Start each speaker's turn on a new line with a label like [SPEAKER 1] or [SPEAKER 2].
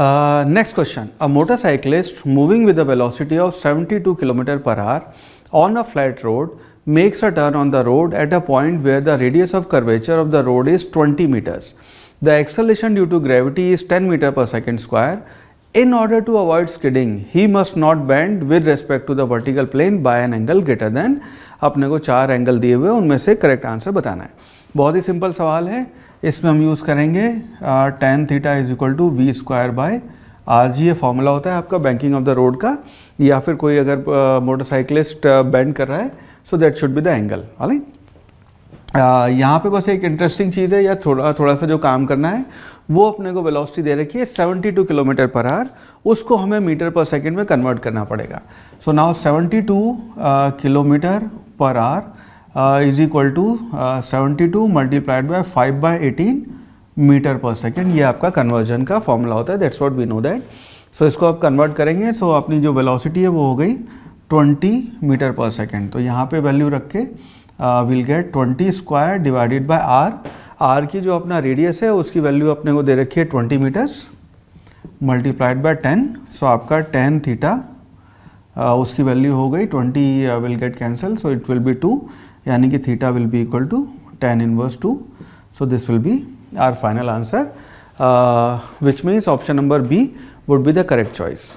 [SPEAKER 1] next question a motorcyclist moving with a velocity of 72 kilometre per hour on a flat road makes a turn on the road at a point where the radius of curvature of the road is 20 metres the acceleration due to gravity is 10 metre per second square in order to avoid skidding he must not bend with respect to the vertical plane by an angle greater than अपने को चार angle दिए हुए उनमें से correct answer बताना है बहुत ही सिंपल सवाल है इसमें हम यूज़ करेंगे tan theta is equal to V square by R G ये फॉर्मूला होता है आपका बैंकिंग ऑफ द रोड का या फिर कोई अगर मोटरसाइकिलिस्ट uh, बैंड कर रहा है so that should be the angle अली यहाँ पे बस एक इंटरेस्टिंग चीज़ है या थोड़ा थोड़ा सा जो काम करना है वो अपने को वेलोसिटी दे रखी है 72 किलोमीटर पर आर उसको हमें मीटर पर सेकंड में कन्वर्ट करना पड़ेगा so now 72 kilometre per hour is equal to seventy two multiplied by five by eighteen metre per second ये आपका कन्वर्जन का फॉर्मूला होता है that's what we know that so इसको आप कन्वर्ट करेंगे सो so अपनी जो वेलोसिटी है वो हो गई 20 मीटर पर सेकेंड तो यहाँ पे वैल्यू रख के will get 20 square divided by R R की जो अपना रेडियस है उसकी वैल्यू अपने को दे रखी है 20 मीटर्स मल्टीप्लाइड बाय 10 सो आपका 10 थीटा Uh, उसकी वैल्यू हो गई twenty will get cancel so it will be two यानी कि theta will be equal to tan inverse two so this will be our final answer which means option number B would be the correct choice